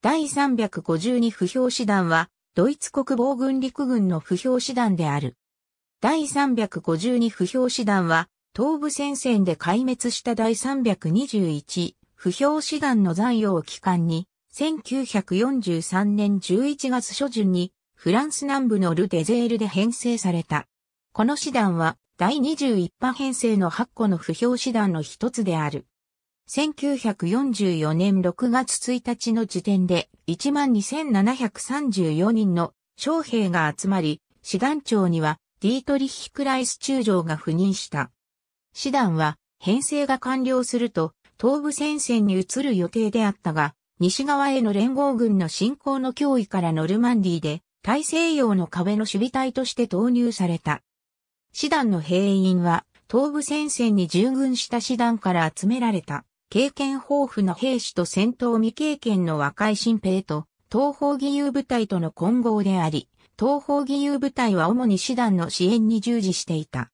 第352不評師団は、ドイツ国防軍陸軍の不評師団である。第352不評師団は、東部戦線で壊滅した第321不評師団の残余を期間に、1943年11月初旬に、フランス南部のル・デゼールで編成された。この師団は、第21波編成の8個の不評師団の一つである。1944年6月1日の時点で12,734人の将兵が集まり、師団長にはディートリッヒ・クライス中将が赴任した。師団は編成が完了すると東部戦線に移る予定であったが、西側への連合軍の侵攻の脅威からノルマンディで大西洋の壁の守備隊として投入された。師団の兵員は東部戦線に従軍した師団から集められた経験豊富な兵士と戦闘未経験の若い新兵と、東方義勇部隊との混合であり、東方義勇部隊は主に師団の支援に従事していた。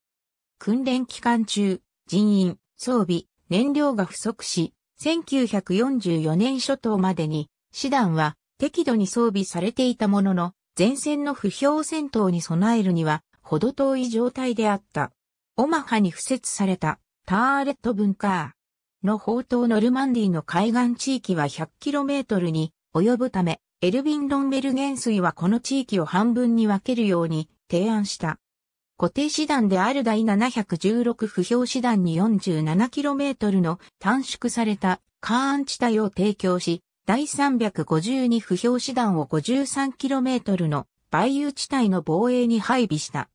訓練期間中、人員、装備、燃料が不足し、1944年初頭までに、師団は適度に装備されていたものの、前線の不評戦闘に備えるには、ほど遠い状態であった。オマハに付設された、ターレット文化。の宝刀ノルマンディの海岸地域は 100km に及ぶため、エルヴィン・ロンベル元帥はこの地域を半分に分けるように提案した。固定師団である第716不評師団に 47km の短縮されたカーン地帯を提供し、第352不評師団を 53km のバ雨地帯の防衛に配備した。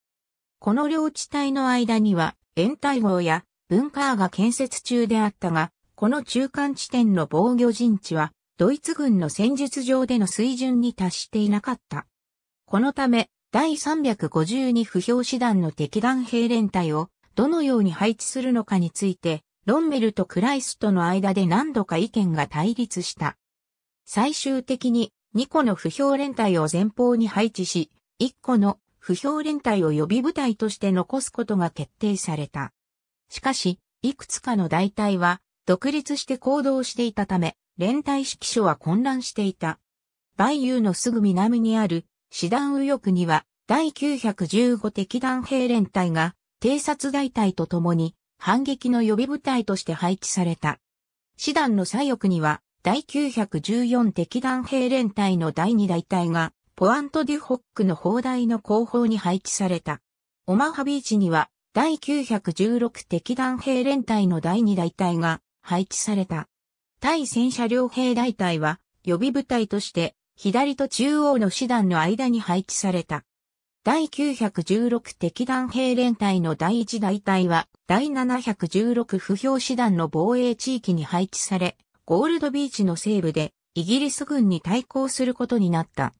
この両地帯の間には、延滞号や文化が建設中であったが、この中間地点の防御陣地は、ドイツ軍の戦術上での水準に達していなかった。このため、第352不評師団の敵団兵連隊をどのように配置するのかについて、ロンメルとクライスとの間で何度か意見が対立した。最終的に2個の不評連隊を前方に配置し、1個の不評連隊を予備部隊として残すことが決定された。しかし、いくつかの大隊は独立して行動していたため、連隊指揮所は混乱していた。バイユーのすぐ南にある、師団右翼には、第915敵団兵連隊が、偵察大隊と共に、反撃の予備部隊として配置された。師団の左翼には、第914敵団兵連隊の第2大隊が、ポアント・デュ・ホックの砲台の後方に配置された。オマハビーチには、第916敵弾兵連隊の第2大隊が配置された。対戦車両兵大隊は予備部隊として左と中央の師団の間に配置された。第916敵弾兵連隊の第1大隊は第716不評師団の防衛地域に配置され、ゴールドビーチの西部でイギリス軍に対抗することになった。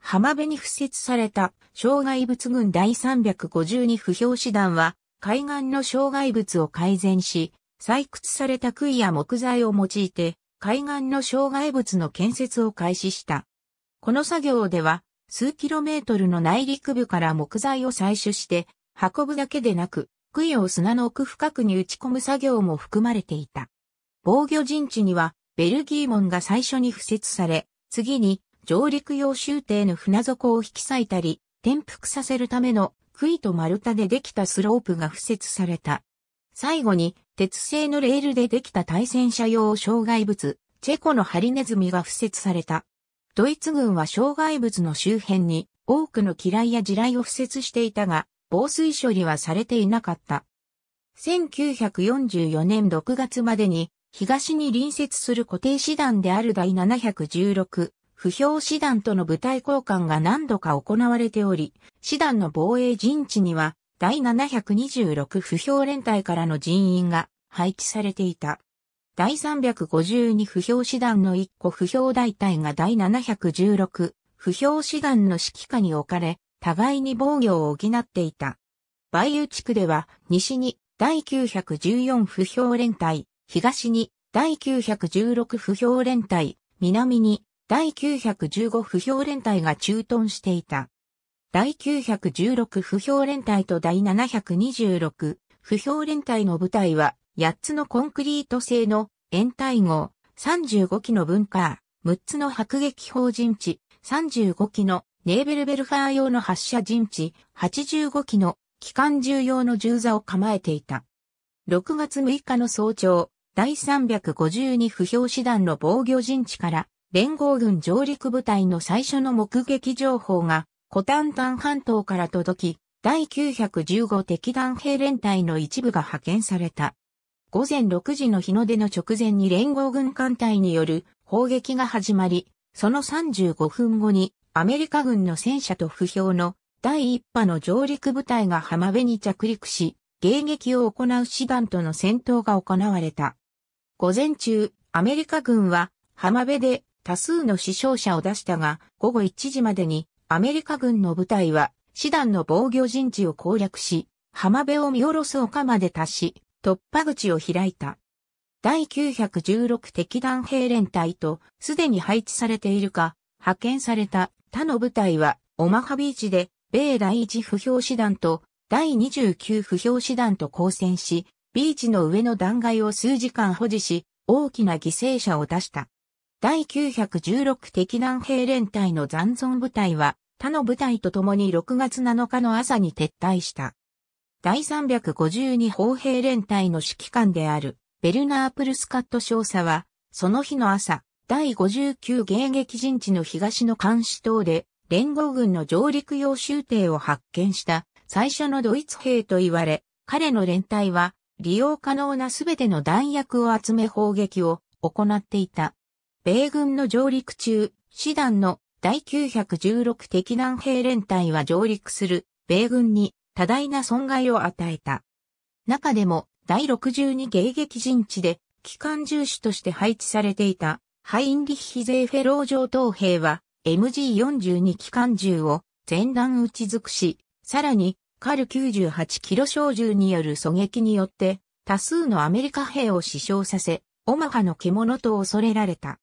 浜辺に付設された障害物群第352不評師団は海岸の障害物を改善し、採掘された杭や木材を用いて海岸の障害物の建設を開始した。この作業では数キロメートルの内陸部から木材を採取して運ぶだけでなく、杭を砂の奥深くに打ち込む作業も含まれていた。防御陣地にはベルギー門が最初に付設され、次に上陸用終艇の船底を引き裂いたり、転覆させるための杭と丸太でできたスロープが付設された。最後に、鉄製のレールでできた対戦車用障害物、チェコのハリネズミが付設された。ドイツ軍は障害物の周辺に多くの機雷や地雷を付設していたが、防水処理はされていなかった。1944年6月までに東に隣接する固定師団である第716不評師団との部隊交換が何度か行われており、師団の防衛陣地には、第726不評連隊からの人員が配置されていた。第352不評師団の1個不評大隊が第716不評師団の指揮下に置かれ、互いに防御を補っていた。バイ地区では、西に第914不評連隊、東に第916不評連隊、南に第915不評連隊が駐屯していた。第916不評連隊と第726不評連隊の部隊は8つのコンクリート製の延滞号、35機の文化、6つの迫撃砲陣地、35機のネーベルベルファー用の発射陣地、85機の機関銃用の銃座を構えていた。6月6日の早朝、第352不評師団の防御陣地から連合軍上陸部隊の最初の目撃情報が、コタンタン半島から届き、第915敵団兵連隊の一部が派遣された。午前6時の日の出の直前に連合軍艦隊による砲撃が始まり、その35分後にアメリカ軍の戦車と不評の第1波の上陸部隊が浜辺に着陸し、迎撃を行う師団との戦闘が行われた。午前中、アメリカ軍は浜辺で多数の死傷者を出したが、午後1時までにアメリカ軍の部隊は、師団の防御陣地を攻略し、浜辺を見下ろす丘まで達し、突破口を開いた。第916敵団兵連隊と、すでに配置されているか、派遣された他の部隊は、オマハビーチで、米第1不評師団と、第29不評師団と交戦し、ビーチの上の断崖を数時間保持し、大きな犠牲者を出した。第916敵南兵連隊の残存部隊は、他の部隊と共に6月7日の朝に撤退した。第352砲兵連隊の指揮官である、ベルナー・プルスカット少佐は、その日の朝、第59迎撃陣地の東の監視塔で、連合軍の上陸用集艇を発見した最初のドイツ兵と言われ、彼の連隊は利用可能なすべての弾薬を集め砲撃を行っていた。米軍の上陸中、師団の第916敵南兵連隊は上陸する米軍に多大な損害を与えた。中でも第62迎撃陣地で機関銃視として配置されていたハインリッヒゼーフェロー上等兵は MG42 機関銃を全弾撃ち尽くし、さらにカル98キロ小銃による狙撃によって多数のアメリカ兵を死傷させ、オマハの獣と恐れられた。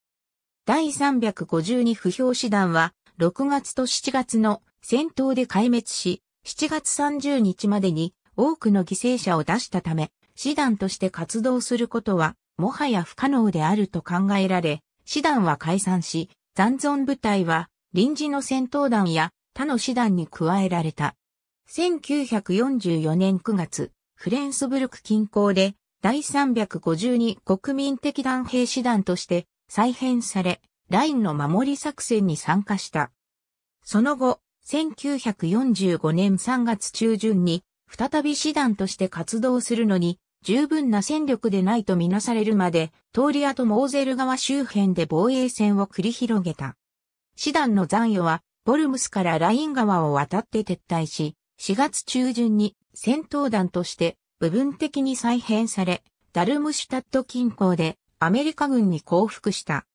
第352不評師団は、6月と7月の戦闘で壊滅し、7月30日までに多くの犠牲者を出したため、師団として活動することは、もはや不可能であると考えられ、師団は解散し、残存部隊は臨時の戦闘団や他の師団に加えられた。1944年9月、フレンスブルク近郊で第352国民的団兵師団として再編され、ラインの守り作戦に参加した。その後、1945年3月中旬に、再び師団として活動するのに、十分な戦力でないとみなされるまで、通り跡モーゼル川周辺で防衛戦を繰り広げた。師団の残余は、ボルムスからライン川を渡って撤退し、4月中旬に戦闘団として部分的に再編され、ダルムシュタット近郊でアメリカ軍に降伏した。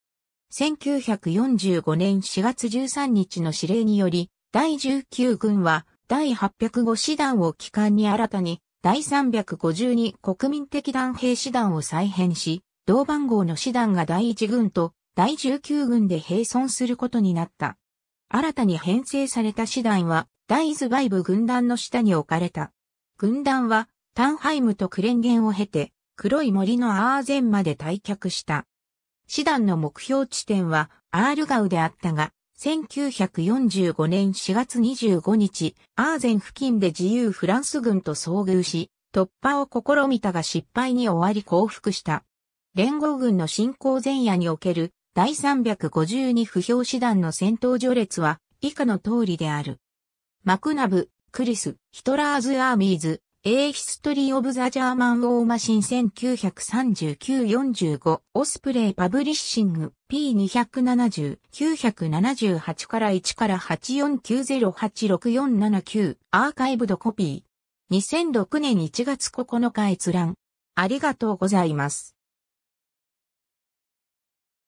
1945年4月13日の指令により、第19軍は第805師団を機関に新たに第352国民的団兵師団を再編し、同番号の師団が第1軍と第19軍で並存することになった。新たに編成された師団は、第ズバイブ軍団の下に置かれた。軍団は、タンハイムとクレンゲンを経て、黒い森のアーゼンまで退却した。師団の目標地点はアールガウであったが、1945年4月25日、アーゼン付近で自由フランス軍と遭遇し、突破を試みたが失敗に終わり降伏した。連合軍の進行前夜における第352不評師団の戦闘序列は以下の通りである。マクナブ、クリス、ヒトラーズ・アーミーズ、A History of the German War Machine 1939-45オスプレイパブリッシング P270-978 から1から849086479アーカイブドコピー2006年1月9日閲覧ありがとうございます。